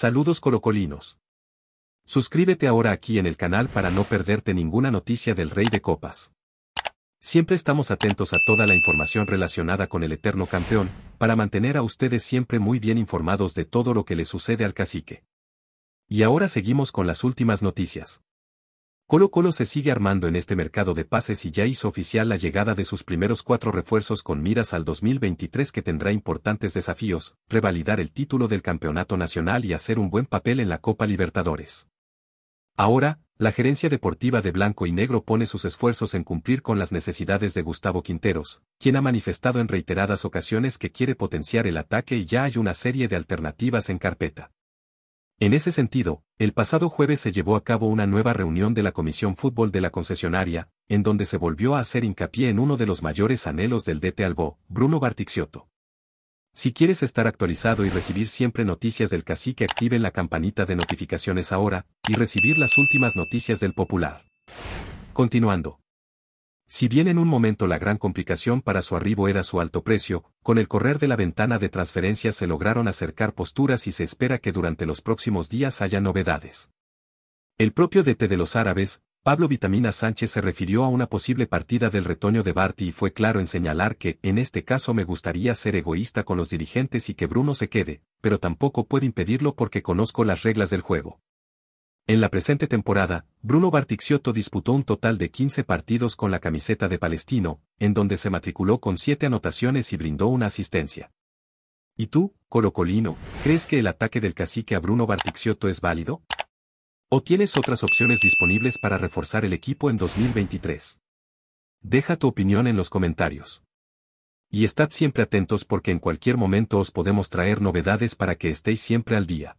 Saludos colocolinos. Suscríbete ahora aquí en el canal para no perderte ninguna noticia del Rey de Copas. Siempre estamos atentos a toda la información relacionada con el eterno campeón, para mantener a ustedes siempre muy bien informados de todo lo que le sucede al cacique. Y ahora seguimos con las últimas noticias. Colo Colo se sigue armando en este mercado de pases y ya hizo oficial la llegada de sus primeros cuatro refuerzos con miras al 2023 que tendrá importantes desafíos, revalidar el título del campeonato nacional y hacer un buen papel en la Copa Libertadores. Ahora, la gerencia deportiva de Blanco y Negro pone sus esfuerzos en cumplir con las necesidades de Gustavo Quinteros, quien ha manifestado en reiteradas ocasiones que quiere potenciar el ataque y ya hay una serie de alternativas en carpeta. En ese sentido, el pasado jueves se llevó a cabo una nueva reunión de la Comisión Fútbol de la concesionaria, en donde se volvió a hacer hincapié en uno de los mayores anhelos del DT Albo, Bruno Bartixioto. Si quieres estar actualizado y recibir siempre noticias del cacique active la campanita de notificaciones ahora, y recibir las últimas noticias del popular. Continuando. Si bien en un momento la gran complicación para su arribo era su alto precio, con el correr de la ventana de transferencias se lograron acercar posturas y se espera que durante los próximos días haya novedades. El propio DT de los árabes, Pablo Vitamina Sánchez se refirió a una posible partida del retoño de Barty y fue claro en señalar que, en este caso me gustaría ser egoísta con los dirigentes y que Bruno se quede, pero tampoco puedo impedirlo porque conozco las reglas del juego. En la presente temporada, Bruno Bartixiotto disputó un total de 15 partidos con la camiseta de Palestino, en donde se matriculó con 7 anotaciones y brindó una asistencia. ¿Y tú, Colocolino, crees que el ataque del cacique a Bruno Bartixiotto es válido? ¿O tienes otras opciones disponibles para reforzar el equipo en 2023? Deja tu opinión en los comentarios. Y estad siempre atentos porque en cualquier momento os podemos traer novedades para que estéis siempre al día.